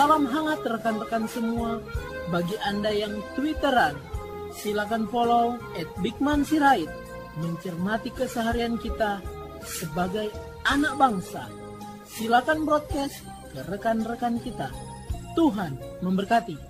Salam hangat rekan-rekan semua. Bagi Anda yang Twitteran, silakan follow @bigmansirait. Mencermati keseharian kita sebagai anak bangsa. Silakan broadcast ke rekan-rekan kita. Tuhan memberkati.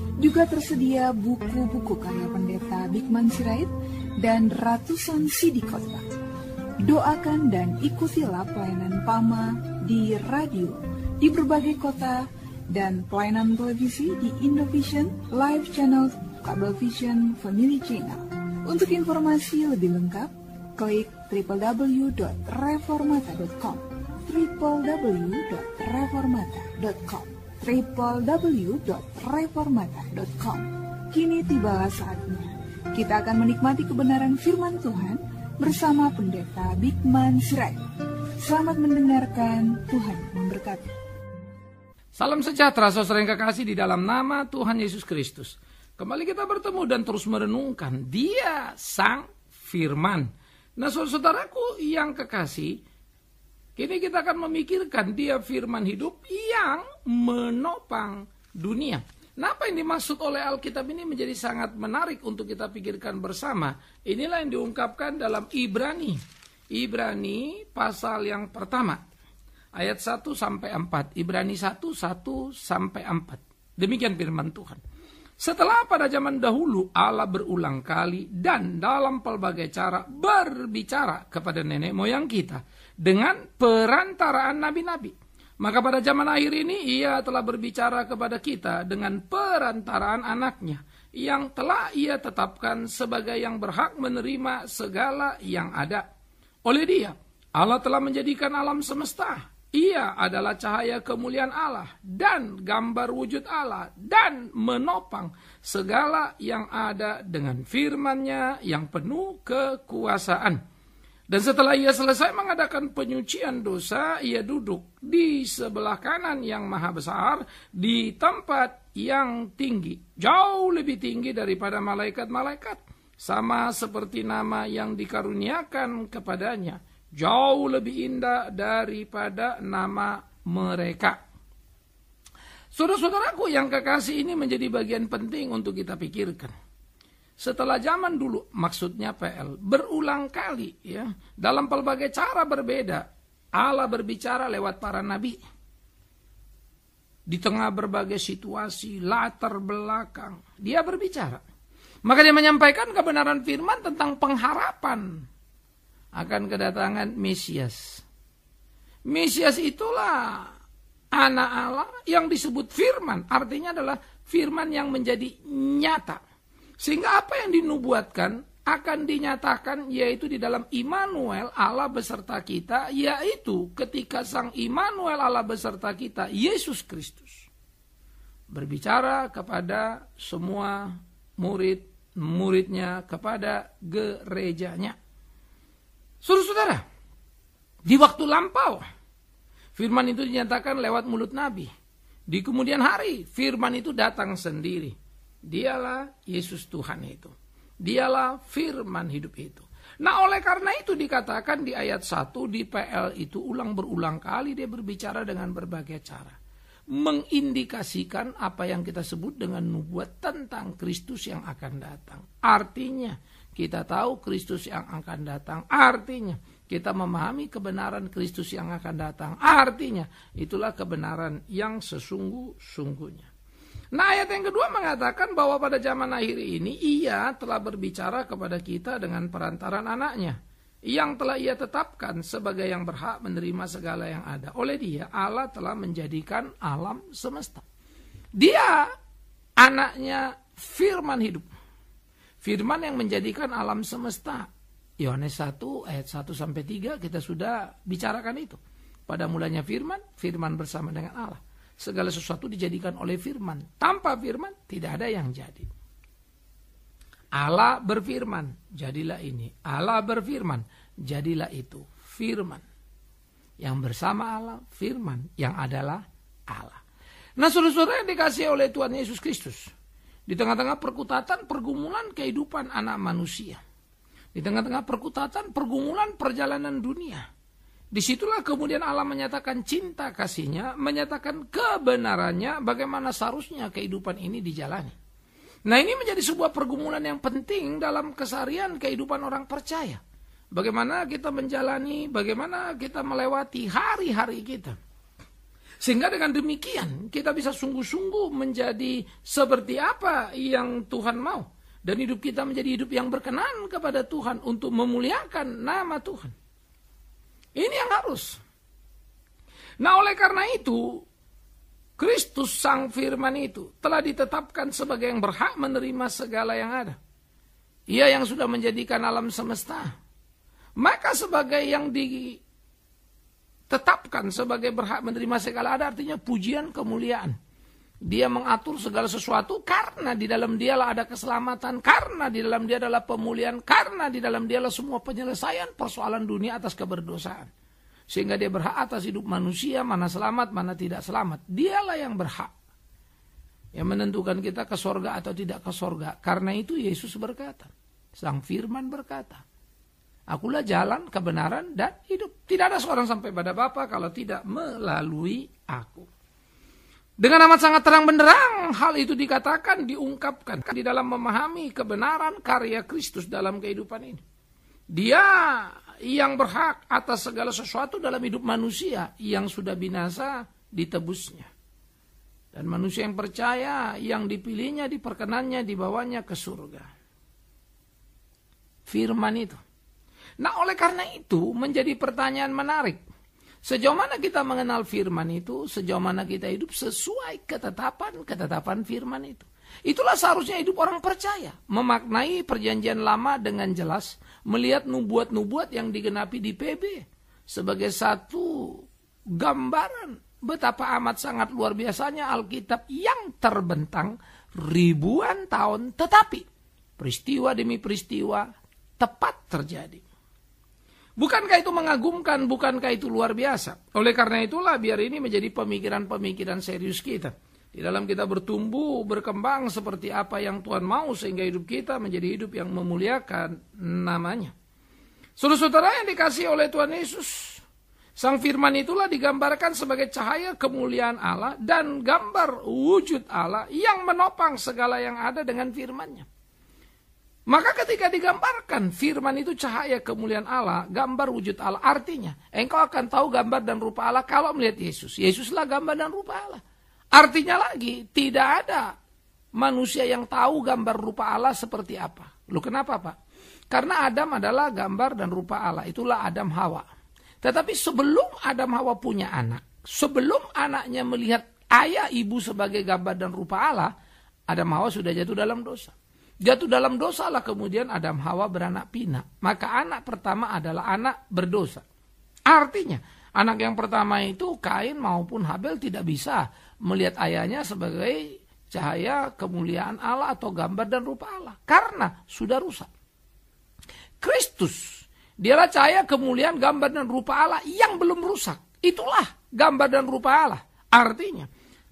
juga tersedia buku-buku karya pendeta Bikman Sirait dan ratusan CD khotbah. Doakan dan ikutilah pelayanan PAMA di radio di berbagai kota dan pelayanan televisi di Indovision, Live Channel, Kabel Vision, Family Channel. Untuk informasi lebih lengkap, klik www.reformata.com www.reformata.com www.reformata.com Kini tibalah saatnya. Kita akan menikmati kebenaran firman Tuhan bersama Pendeta Bigman Sirait. Selamat mendengarkan, Tuhan memberkati. Salam sejahtera saudara yang kekasih di dalam nama Tuhan Yesus Kristus. Kembali kita bertemu dan terus merenungkan Dia Sang Firman. Nah saudaraku yang kekasih, ini kita akan memikirkan dia firman hidup yang menopang dunia. Nah, apa yang dimaksud oleh Alkitab ini menjadi sangat menarik untuk kita pikirkan bersama. Inilah yang diungkapkan dalam Ibrani. Ibrani pasal yang pertama. Ayat 1 sampai 4. Ibrani 1, 1 sampai 4. Demikian firman Tuhan. Setelah pada zaman dahulu Allah berulang kali dan dalam pelbagai cara berbicara kepada nenek moyang kita dengan perantaraan nabi-nabi. Maka pada zaman akhir ini ia telah berbicara kepada kita dengan perantaraan anaknya yang telah ia tetapkan sebagai yang berhak menerima segala yang ada. Oleh dia, Allah telah menjadikan alam semesta. Ia adalah cahaya kemuliaan Allah dan gambar wujud Allah dan menopang segala yang ada dengan firman-Nya yang penuh kekuasaan. Dan setelah ia selesai mengadakan penyucian dosa, ia duduk di sebelah kanan yang maha besar di tempat yang tinggi, jauh lebih tinggi daripada malaikat-malaikat, sama seperti nama yang dikaruniakan kepadanya, jauh lebih indah daripada nama mereka. Saudara-saudaraku yang kekasih ini menjadi bagian penting untuk kita pikirkan setelah zaman dulu maksudnya PL berulang kali ya dalam pelbagai cara berbeda Allah berbicara lewat para nabi di tengah berbagai situasi latar belakang dia berbicara maka dia menyampaikan kebenaran firman tentang pengharapan akan kedatangan Mesias Mesias itulah anak Allah yang disebut firman artinya adalah firman yang menjadi nyata sehingga apa yang dinubuatkan akan dinyatakan yaitu di dalam Immanuel Allah beserta kita yaitu ketika sang Immanuel Allah beserta kita Yesus Kristus berbicara kepada semua murid-muridnya kepada gerejanya. Saudara-saudara, di waktu lampau firman itu dinyatakan lewat mulut nabi. Di kemudian hari firman itu datang sendiri. Dialah Yesus Tuhan itu. Dialah firman hidup itu. Nah oleh karena itu dikatakan di ayat 1 di PL itu ulang berulang kali dia berbicara dengan berbagai cara. Mengindikasikan apa yang kita sebut dengan nubuat tentang Kristus yang akan datang. Artinya kita tahu Kristus yang akan datang. Artinya kita memahami kebenaran Kristus yang akan datang. Artinya, itulah kebenaran yang sesungguh-sungguhnya. Nah ayat yang kedua mengatakan bahwa pada zaman akhir ini ia telah berbicara kepada kita dengan perantaran anaknya. Yang telah ia tetapkan sebagai yang berhak menerima segala yang ada. Oleh dia Allah telah menjadikan alam semesta. Dia anaknya firman hidup. Firman yang menjadikan alam semesta. Yohanes 1 ayat 1 sampai 3 kita sudah bicarakan itu. Pada mulanya firman, firman bersama dengan Allah segala sesuatu dijadikan oleh firman. Tanpa firman tidak ada yang jadi. Allah berfirman, jadilah ini. Allah berfirman, jadilah itu. Firman. Yang bersama Allah, firman. Yang adalah Allah. Nah suruh-suruh yang dikasih oleh Tuhan Yesus Kristus. Di tengah-tengah perkutatan, pergumulan kehidupan anak manusia. Di tengah-tengah perkutatan, pergumulan perjalanan dunia Disitulah kemudian Allah menyatakan cinta kasihnya, menyatakan kebenarannya, bagaimana seharusnya kehidupan ini dijalani. Nah ini menjadi sebuah pergumulan yang penting dalam kesarian kehidupan orang percaya. Bagaimana kita menjalani, bagaimana kita melewati hari-hari kita. Sehingga dengan demikian kita bisa sungguh-sungguh menjadi seperti apa yang Tuhan mau. Dan hidup kita menjadi hidup yang berkenan kepada Tuhan untuk memuliakan nama Tuhan. Ini yang harus. Nah oleh karena itu, Kristus sang firman itu telah ditetapkan sebagai yang berhak menerima segala yang ada. Ia yang sudah menjadikan alam semesta. Maka sebagai yang ditetapkan sebagai berhak menerima segala ada artinya pujian kemuliaan. Dia mengatur segala sesuatu karena di dalam dialah ada keselamatan, karena di dalam dia adalah pemulihan, karena di dalam dialah semua penyelesaian persoalan dunia atas keberdosaan. Sehingga dia berhak atas hidup manusia, mana selamat, mana tidak selamat. Dialah yang berhak. Yang menentukan kita ke sorga atau tidak ke sorga. Karena itu Yesus berkata, Sang Firman berkata, Akulah jalan, kebenaran, dan hidup. Tidak ada seorang sampai pada Bapa kalau tidak melalui aku. Dengan amat sangat terang benderang, hal itu dikatakan, diungkapkan di dalam memahami kebenaran karya Kristus dalam kehidupan ini. Dia yang berhak atas segala sesuatu dalam hidup manusia yang sudah binasa ditebusnya. Dan manusia yang percaya, yang dipilihnya, diperkenannya, dibawanya ke surga. Firman itu. Nah oleh karena itu menjadi pertanyaan menarik Sejauh mana kita mengenal firman itu, sejauh mana kita hidup sesuai ketetapan-ketetapan firman itu. Itulah seharusnya hidup orang percaya. Memaknai perjanjian lama dengan jelas, melihat nubuat-nubuat yang digenapi di PB. Sebagai satu gambaran betapa amat sangat luar biasanya Alkitab yang terbentang ribuan tahun. Tetapi peristiwa demi peristiwa tepat terjadi. Bukankah itu mengagumkan, bukankah itu luar biasa? Oleh karena itulah biar ini menjadi pemikiran-pemikiran serius kita. Di dalam kita bertumbuh, berkembang seperti apa yang Tuhan mau sehingga hidup kita menjadi hidup yang memuliakan namanya. Saudara-saudara yang dikasih oleh Tuhan Yesus, Sang firman itulah digambarkan sebagai cahaya kemuliaan Allah dan gambar wujud Allah yang menopang segala yang ada dengan Firman-Nya. Maka ketika digambarkan firman itu cahaya kemuliaan Allah, gambar wujud Allah. Artinya, engkau akan tahu gambar dan rupa Allah kalau melihat Yesus. Yesuslah gambar dan rupa Allah. Artinya lagi, tidak ada manusia yang tahu gambar rupa Allah seperti apa. Lu kenapa Pak? Karena Adam adalah gambar dan rupa Allah. Itulah Adam Hawa. Tetapi sebelum Adam Hawa punya anak, sebelum anaknya melihat ayah ibu sebagai gambar dan rupa Allah, Adam Hawa sudah jatuh dalam dosa. Jatuh dalam dosa lah kemudian Adam Hawa beranak pinak. Maka anak pertama adalah anak berdosa. Artinya, anak yang pertama itu Kain maupun Habel tidak bisa melihat ayahnya sebagai cahaya kemuliaan Allah atau gambar dan rupa Allah. Karena sudah rusak. Kristus, dialah cahaya kemuliaan gambar dan rupa Allah yang belum rusak. Itulah gambar dan rupa Allah. Artinya,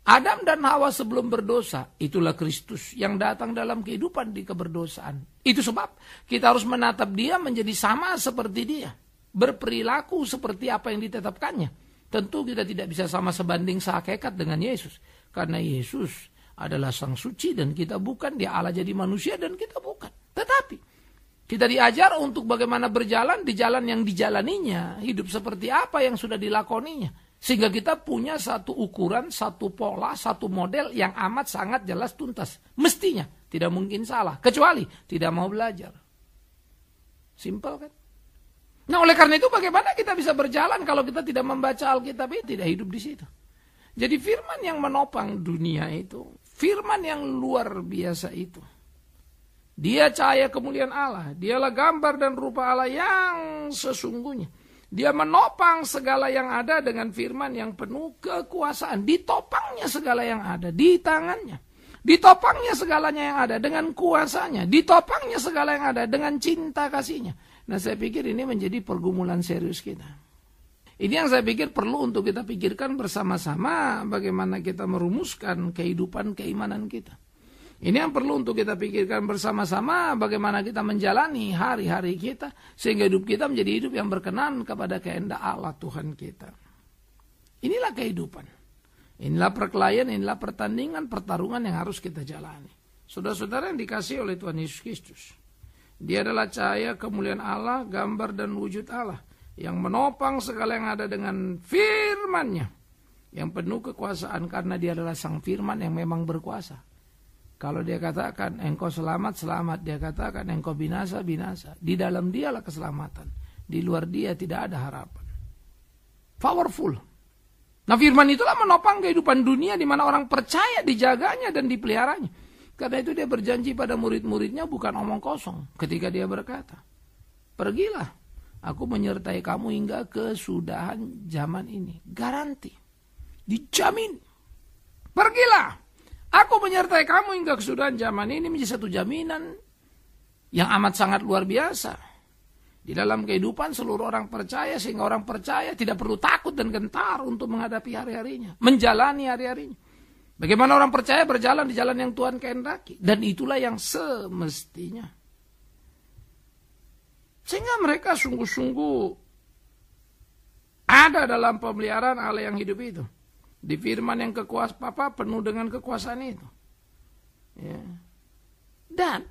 Adam dan Hawa sebelum berdosa, itulah Kristus yang datang dalam kehidupan di keberdosaan. Itu sebab kita harus menatap dia menjadi sama seperti dia. Berperilaku seperti apa yang ditetapkannya. Tentu kita tidak bisa sama sebanding sehakikat dengan Yesus. Karena Yesus adalah sang suci dan kita bukan. Dia Allah jadi manusia dan kita bukan. Tetapi kita diajar untuk bagaimana berjalan di jalan yang dijalaninya, hidup seperti apa yang sudah dilakoninya. Sehingga kita punya satu ukuran, satu pola, satu model yang amat sangat jelas tuntas. Mestinya, tidak mungkin salah. Kecuali tidak mau belajar. Simple kan? Nah oleh karena itu bagaimana kita bisa berjalan kalau kita tidak membaca Alkitab ini, tidak hidup di situ. Jadi firman yang menopang dunia itu, firman yang luar biasa itu. Dia cahaya kemuliaan Allah, dialah gambar dan rupa Allah yang sesungguhnya. Dia menopang segala yang ada dengan firman yang penuh kekuasaan. Ditopangnya segala yang ada di tangannya. Ditopangnya segalanya yang ada dengan kuasanya. Ditopangnya segala yang ada dengan cinta kasihnya. Nah saya pikir ini menjadi pergumulan serius kita. Ini yang saya pikir perlu untuk kita pikirkan bersama-sama bagaimana kita merumuskan kehidupan keimanan kita. Ini yang perlu untuk kita pikirkan bersama-sama bagaimana kita menjalani hari-hari kita sehingga hidup kita menjadi hidup yang berkenan kepada kehendak Allah Tuhan kita. Inilah kehidupan. Inilah perkelahian, inilah pertandingan, pertarungan yang harus kita jalani. Saudara-saudara yang dikasih oleh Tuhan Yesus Kristus. Dia adalah cahaya kemuliaan Allah, gambar dan wujud Allah yang menopang segala yang ada dengan firmannya. yang penuh kekuasaan karena dia adalah sang firman yang memang berkuasa kalau dia katakan engkau selamat, selamat. Dia katakan engkau binasa, binasa. Di dalam dialah keselamatan. Di luar dia tidak ada harapan. Powerful. Nah firman itulah menopang kehidupan dunia di mana orang percaya dijaganya dan dipeliharanya. Karena itu dia berjanji pada murid-muridnya bukan omong kosong ketika dia berkata, "Pergilah, aku menyertai kamu hingga kesudahan zaman ini." Garanti. Dijamin. Pergilah Aku menyertai kamu hingga kesudahan zaman ini menjadi satu jaminan yang amat sangat luar biasa. Di dalam kehidupan seluruh orang percaya sehingga orang percaya tidak perlu takut dan gentar untuk menghadapi hari-harinya, menjalani hari-harinya. Bagaimana orang percaya berjalan di jalan yang Tuhan kehendaki dan itulah yang semestinya. Sehingga mereka sungguh-sungguh ada dalam pemeliharaan Allah yang hidup itu. Di firman yang kekuasaan Papa penuh dengan kekuasaan itu. Ya. Dan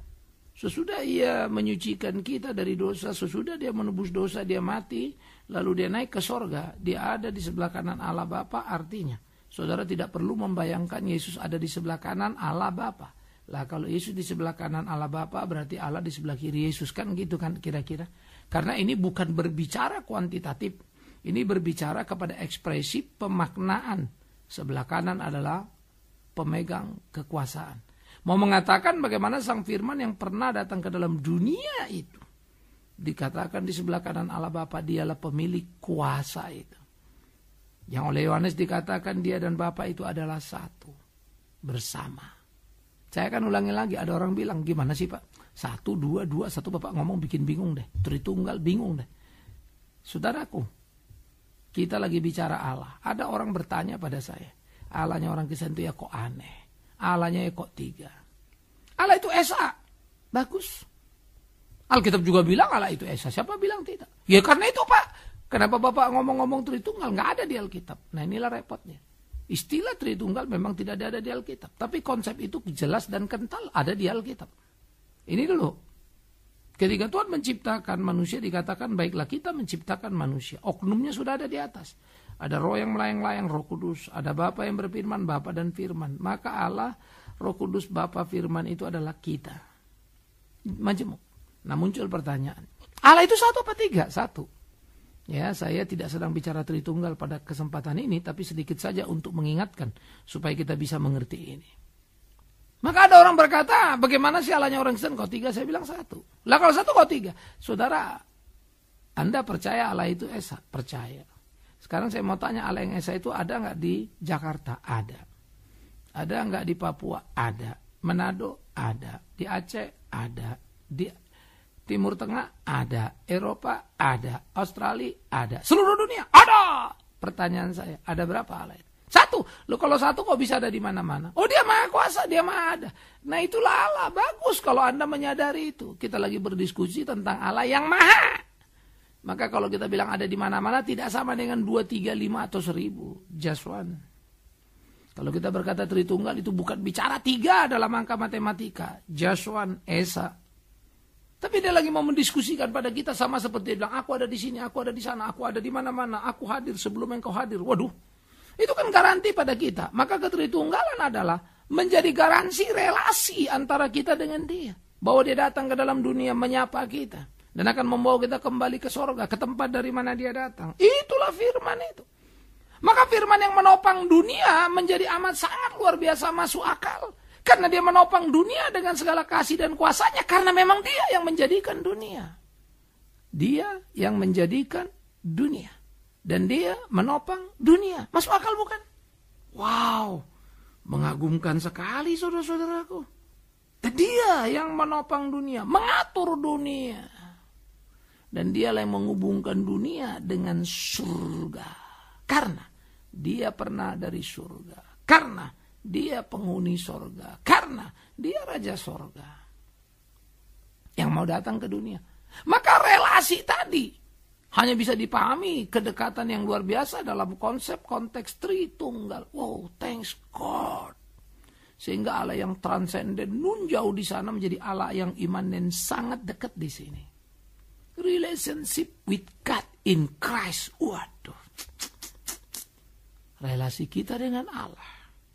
sesudah ia menyucikan kita dari dosa, sesudah dia menebus dosa, dia mati, lalu dia naik ke sorga, dia ada di sebelah kanan Allah Bapa, artinya saudara tidak perlu membayangkan Yesus ada di sebelah kanan Allah Bapa. Lah kalau Yesus di sebelah kanan Allah Bapa berarti Allah di sebelah kiri Yesus kan gitu kan kira-kira. Karena ini bukan berbicara kuantitatif, ini berbicara kepada ekspresi pemaknaan sebelah kanan adalah pemegang kekuasaan. Mau mengatakan bagaimana sang firman yang pernah datang ke dalam dunia itu. Dikatakan di sebelah kanan Allah Bapa dialah pemilik kuasa itu. Yang oleh Yohanes dikatakan dia dan Bapa itu adalah satu. Bersama. Saya akan ulangi lagi, ada orang bilang gimana sih Pak? Satu, dua, dua, satu Bapak ngomong bikin bingung deh. Tritunggal bingung deh. Saudaraku, kita lagi bicara Allah. Ada orang bertanya pada saya. Allahnya orang Kristen itu ya kok aneh. Allahnya ya kok tiga. Allah itu Esa. Bagus. Alkitab juga bilang Allah itu Esa. Siapa bilang tidak? Ya karena itu Pak. Kenapa Bapak ngomong-ngomong Tritunggal? Nggak ada di Alkitab. Nah inilah repotnya. Istilah Tritunggal memang tidak ada di Alkitab. Tapi konsep itu jelas dan kental ada di Alkitab. Ini dulu Ketika Tuhan menciptakan manusia dikatakan baiklah kita menciptakan manusia. Oknumnya sudah ada di atas. Ada roh yang melayang-layang, roh kudus. Ada Bapa yang berfirman, Bapa dan firman. Maka Allah, roh kudus, Bapa, firman itu adalah kita. Majemuk. Nah muncul pertanyaan. Allah itu satu apa tiga? Satu. Ya, saya tidak sedang bicara Tritunggal pada kesempatan ini, tapi sedikit saja untuk mengingatkan supaya kita bisa mengerti ini. Maka ada orang berkata, bagaimana sih alanya orang Kristen? Kau tiga, saya bilang satu. Lah kalau satu kau tiga. Saudara, Anda percaya Allah itu Esa? Percaya. Sekarang saya mau tanya Allah yang Esa itu ada nggak di Jakarta? Ada. Ada nggak di Papua? Ada. Manado? Ada. Di Aceh? Ada. Di Timur Tengah? Ada. Eropa? Ada. Australia? Ada. Seluruh dunia? Ada. Pertanyaan saya, ada berapa Allah itu? Satu. lo kalau satu kok bisa ada di mana-mana? Oh dia maha kuasa, dia maha ada. Nah itulah Allah. Bagus kalau Anda menyadari itu. Kita lagi berdiskusi tentang Allah yang maha. Maka kalau kita bilang ada di mana-mana tidak sama dengan 2, 3, 5 atau 1000. Just one. Kalau kita berkata Tritunggal itu bukan bicara tiga dalam angka matematika. Just one, Esa. Tapi dia lagi mau mendiskusikan pada kita sama seperti dia bilang, aku ada di sini, aku ada di sana, aku ada di mana-mana, aku hadir sebelum engkau hadir. Waduh, itu kan garansi pada kita. Maka ketritunggalan adalah menjadi garansi relasi antara kita dengan dia. Bahwa dia datang ke dalam dunia menyapa kita. Dan akan membawa kita kembali ke sorga, ke tempat dari mana dia datang. Itulah firman itu. Maka firman yang menopang dunia menjadi amat sangat luar biasa masuk akal. Karena dia menopang dunia dengan segala kasih dan kuasanya. Karena memang dia yang menjadikan dunia. Dia yang menjadikan dunia dan dia menopang dunia. Masuk akal bukan? Wow, mengagumkan sekali saudara-saudaraku. Dia yang menopang dunia, mengatur dunia. Dan dia yang menghubungkan dunia dengan surga. Karena dia pernah dari surga. Karena dia penghuni surga. Karena dia raja surga. Yang mau datang ke dunia. Maka relasi tadi hanya bisa dipahami kedekatan yang luar biasa dalam konsep konteks Tritunggal. Wow, thanks God. Sehingga Allah yang transenden nun jauh di sana menjadi Allah yang imanen sangat dekat di sini. Relationship with God in Christ. Waduh. Relasi kita dengan Allah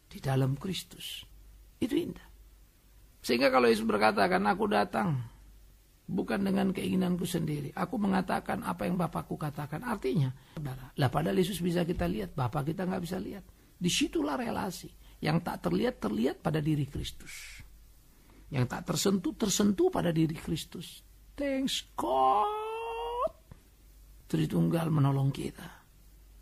di dalam Kristus. Itu indah. Sehingga kalau Yesus berkata, karena aku datang bukan dengan keinginanku sendiri. Aku mengatakan apa yang Bapakku katakan. Artinya, saudara, lah padahal Yesus bisa kita lihat, Bapak kita nggak bisa lihat. Disitulah relasi. Yang tak terlihat, terlihat pada diri Kristus. Yang tak tersentuh, tersentuh pada diri Kristus. Thanks God. Tritunggal menolong kita.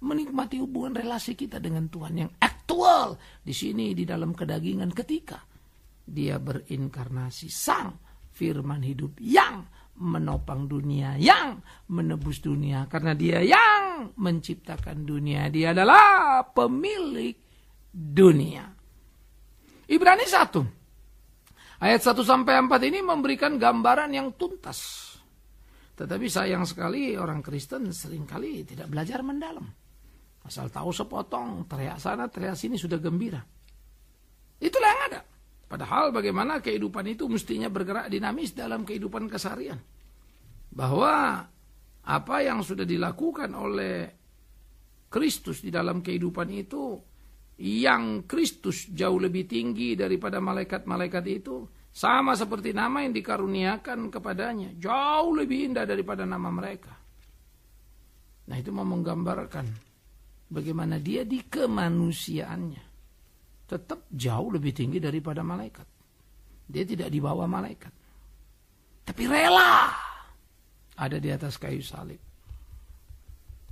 Menikmati hubungan relasi kita dengan Tuhan yang aktual. Di sini, di dalam kedagingan ketika dia berinkarnasi sang firman hidup yang menopang dunia, yang menebus dunia. Karena dia yang menciptakan dunia. Dia adalah pemilik dunia. Ibrani 1. Ayat 1 sampai 4 ini memberikan gambaran yang tuntas. Tetapi sayang sekali orang Kristen seringkali tidak belajar mendalam. Asal tahu sepotong, teriak sana, teriak sini sudah gembira. Itulah yang ada. Padahal bagaimana kehidupan itu mestinya bergerak dinamis dalam kehidupan keseharian. Bahwa apa yang sudah dilakukan oleh Kristus di dalam kehidupan itu yang Kristus jauh lebih tinggi daripada malaikat-malaikat itu sama seperti nama yang dikaruniakan kepadanya jauh lebih indah daripada nama mereka. Nah itu mau menggambarkan bagaimana dia di kemanusiaannya tetap jauh lebih tinggi daripada malaikat. Dia tidak dibawa malaikat. Tapi rela ada di atas kayu salib.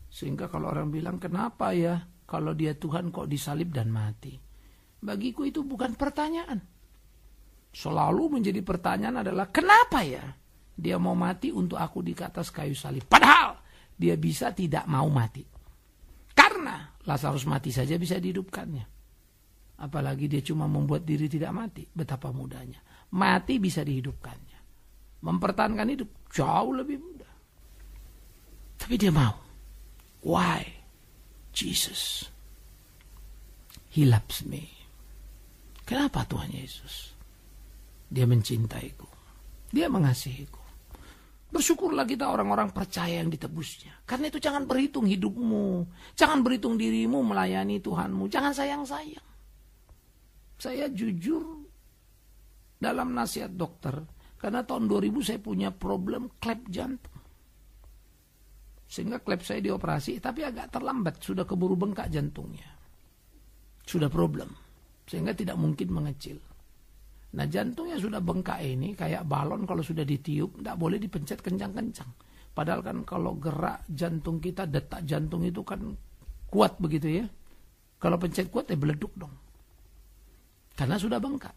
Sehingga kalau orang bilang kenapa ya kalau dia Tuhan kok disalib dan mati. Bagiku itu bukan pertanyaan. Selalu menjadi pertanyaan adalah kenapa ya dia mau mati untuk aku di atas kayu salib. Padahal dia bisa tidak mau mati. Karena Lazarus mati saja bisa dihidupkannya. Apalagi dia cuma membuat diri tidak mati. Betapa mudahnya. Mati bisa dihidupkannya. Mempertahankan hidup jauh lebih mudah. Tapi dia mau. Why? Jesus. He loves me. Kenapa Tuhan Yesus? Dia mencintaiku. Dia mengasihiku. Bersyukurlah kita orang-orang percaya yang ditebusnya. Karena itu jangan berhitung hidupmu. Jangan berhitung dirimu melayani Tuhanmu. Jangan sayang-sayang saya jujur dalam nasihat dokter karena tahun 2000 saya punya problem klep jantung sehingga klep saya dioperasi tapi agak terlambat sudah keburu bengkak jantungnya sudah problem sehingga tidak mungkin mengecil nah jantungnya sudah bengkak ini kayak balon kalau sudah ditiup tidak boleh dipencet kencang-kencang padahal kan kalau gerak jantung kita detak jantung itu kan kuat begitu ya kalau pencet kuat ya beleduk dong karena sudah bengkak.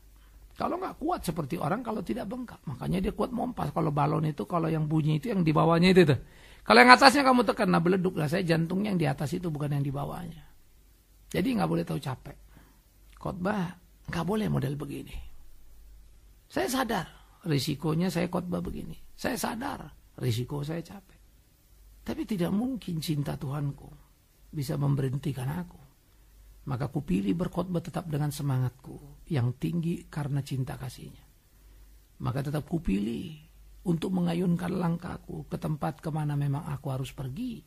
Kalau nggak kuat seperti orang kalau tidak bengkak. Makanya dia kuat mompas. Kalau balon itu, kalau yang bunyi itu yang di bawahnya itu tuh. Kalau yang atasnya kamu tekan, nah beleduk lah saya jantungnya yang di atas itu bukan yang di bawahnya. Jadi nggak boleh tahu capek. Khotbah nggak boleh model begini. Saya sadar risikonya saya khotbah begini. Saya sadar risiko saya capek. Tapi tidak mungkin cinta Tuhanku bisa memberhentikan aku maka kupilih berkhotbah tetap dengan semangatku yang tinggi karena cinta kasihnya. Maka tetap kupilih untuk mengayunkan langkahku ke tempat kemana memang aku harus pergi,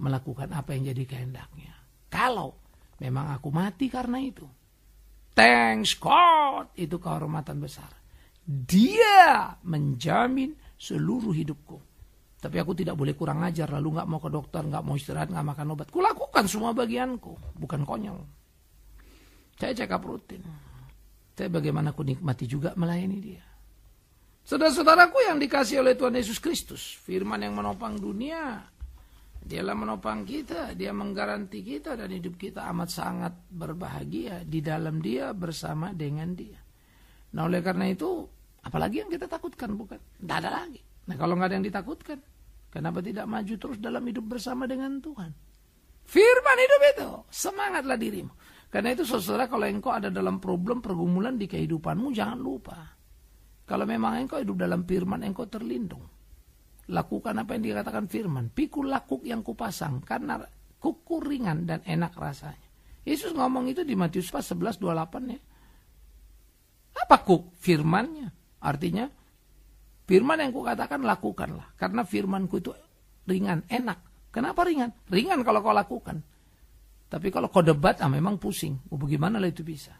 melakukan apa yang jadi kehendaknya. Kalau memang aku mati karena itu. Thanks God, itu kehormatan besar. Dia menjamin seluruh hidupku. Tapi aku tidak boleh kurang ajar, lalu nggak mau ke dokter, nggak mau istirahat, nggak makan obat. Kulakukan semua bagianku, bukan konyol. Saya check up rutin. Saya bagaimana aku nikmati juga melayani dia. Saudara-saudaraku yang dikasih oleh Tuhan Yesus Kristus, firman yang menopang dunia, dialah menopang kita, dia menggaranti kita dan hidup kita amat sangat berbahagia di dalam dia bersama dengan dia. Nah oleh karena itu, apalagi yang kita takutkan bukan? Tidak ada lagi. Nah kalau nggak ada yang ditakutkan, kenapa tidak maju terus dalam hidup bersama dengan Tuhan? Firman hidup itu, semangatlah dirimu. Karena itu saudara kalau engkau ada dalam problem pergumulan di kehidupanmu jangan lupa. Kalau memang engkau hidup dalam firman engkau terlindung. Lakukan apa yang dikatakan firman. Pikul lakuk yang kupasang karena kuku ringan dan enak rasanya. Yesus ngomong itu di Matius 11, 28 ya. Apa kuk? Firmannya. Artinya Firman yang kukatakan lakukanlah. Karena firmanku itu ringan, enak. Kenapa ringan? Ringan kalau kau lakukan. Tapi kalau kau debat, ah memang pusing. Oh, bagaimana lah itu bisa?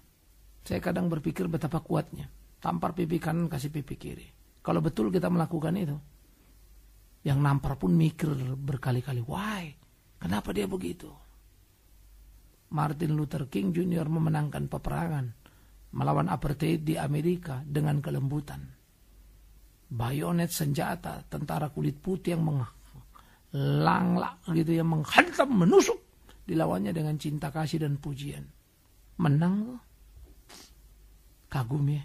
Saya kadang berpikir betapa kuatnya. Tampar pipi kanan, kasih pipi kiri. Kalau betul kita melakukan itu. Yang nampar pun mikir berkali-kali. Why? Kenapa dia begitu? Martin Luther King Jr. memenangkan peperangan melawan apartheid di Amerika dengan kelembutan bayonet senjata tentara kulit putih yang menglanglak gitu yang menghantam menusuk dilawannya dengan cinta kasih dan pujian menang kagum ya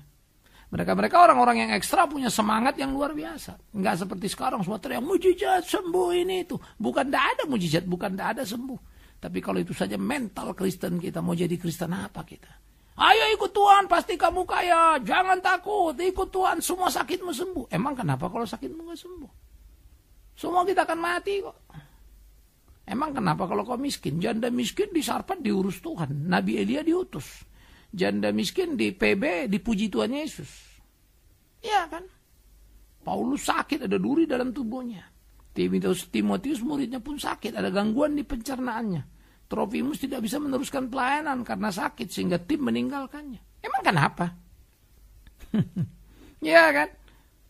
mereka-mereka orang-orang yang ekstra punya semangat yang luar biasa. Nggak seperti sekarang suatu yang mujizat sembuh ini itu. Bukan tidak ada mujizat, bukan tidak ada sembuh. Tapi kalau itu saja mental Kristen kita, mau jadi Kristen apa kita? Ayo ikut Tuhan, pasti kamu kaya. Jangan takut, ikut Tuhan, semua sakitmu sembuh. Emang kenapa kalau sakitmu gak sembuh? Semua kita akan mati kok. Emang kenapa kalau kau miskin? Janda miskin di Sarpan diurus Tuhan. Nabi Elia diutus. Janda miskin di PB dipuji Tuhan Yesus. Iya kan? Paulus sakit, ada duri dalam tubuhnya. Timotius muridnya pun sakit, ada gangguan di pencernaannya. Trofimus tidak bisa meneruskan pelayanan karena sakit sehingga tim meninggalkannya. Emang kenapa? ya kan?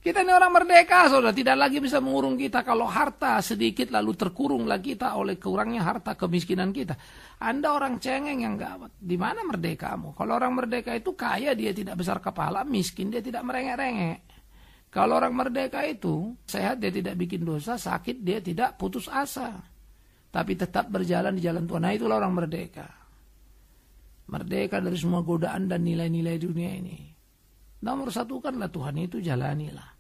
Kita ini orang merdeka, saudara. Tidak lagi bisa mengurung kita kalau harta sedikit lalu terkurunglah kita oleh kurangnya harta kemiskinan kita. Anda orang cengeng yang gawat. Di mana merdekamu? Kalau orang merdeka itu kaya dia tidak besar kepala, miskin dia tidak merengek-rengek. Kalau orang merdeka itu sehat dia tidak bikin dosa, sakit dia tidak putus asa tapi tetap berjalan di jalan Tuhan. Nah itulah orang merdeka. Merdeka dari semua godaan dan nilai-nilai dunia ini. Nomor satu kanlah Tuhan itu jalanilah.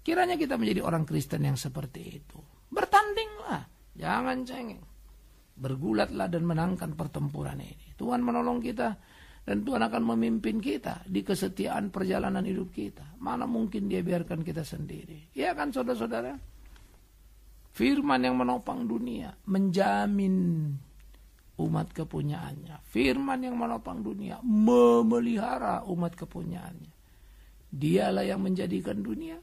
Kiranya kita menjadi orang Kristen yang seperti itu. Bertandinglah, jangan cengeng. Bergulatlah dan menangkan pertempuran ini. Tuhan menolong kita dan Tuhan akan memimpin kita di kesetiaan perjalanan hidup kita. Mana mungkin dia biarkan kita sendiri. Iya kan saudara-saudara? Firman yang menopang dunia, menjamin umat kepunyaannya. Firman yang menopang dunia, memelihara umat kepunyaannya. Dialah yang menjadikan dunia.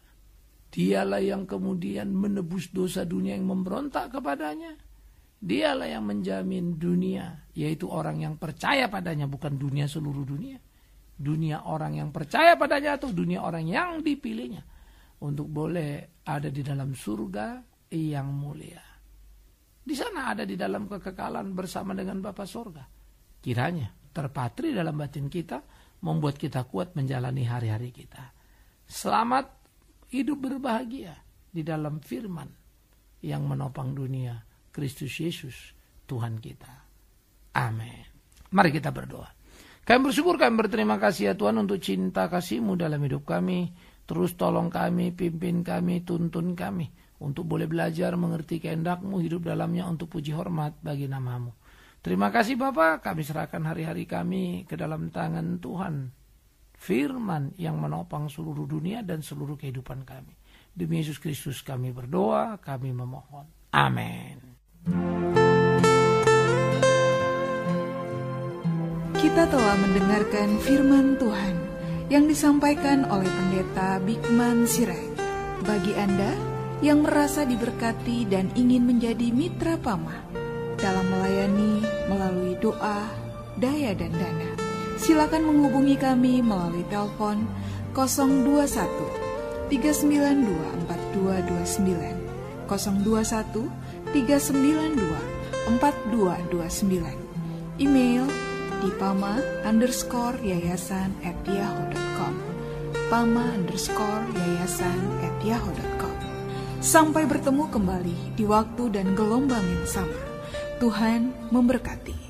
Dialah yang kemudian menebus dosa dunia yang memberontak kepadanya. Dialah yang menjamin dunia, yaitu orang yang percaya padanya, bukan dunia seluruh dunia. Dunia orang yang percaya padanya atau dunia orang yang dipilihnya. Untuk boleh ada di dalam surga yang mulia. Di sana ada di dalam kekekalan bersama dengan Bapa Sorga. Kiranya terpatri dalam batin kita, membuat kita kuat menjalani hari-hari kita. Selamat hidup berbahagia di dalam firman yang menopang dunia, Kristus Yesus, Tuhan kita. Amin. Mari kita berdoa. Kami bersyukur, kami berterima kasih ya Tuhan untuk cinta kasih-Mu dalam hidup kami. Terus tolong kami, pimpin kami, tuntun kami untuk boleh belajar mengerti kehendakmu hidup dalamnya untuk puji hormat bagi namamu. Terima kasih Bapa, kami serahkan hari-hari kami ke dalam tangan Tuhan. Firman yang menopang seluruh dunia dan seluruh kehidupan kami. Demi Yesus Kristus kami berdoa, kami memohon. Amin. Kita telah mendengarkan firman Tuhan yang disampaikan oleh pendeta Bigman Sirai. Bagi Anda yang merasa diberkati dan ingin menjadi mitra Pama dalam melayani melalui doa, daya, dan dana. Silakan menghubungi kami melalui telepon 021 392 4229 021 392 4229 Email di pama underscore yayasan at yahoo.com pama underscore yayasan at yahoo.com Sampai bertemu kembali di waktu dan gelombang yang sama. Tuhan memberkati.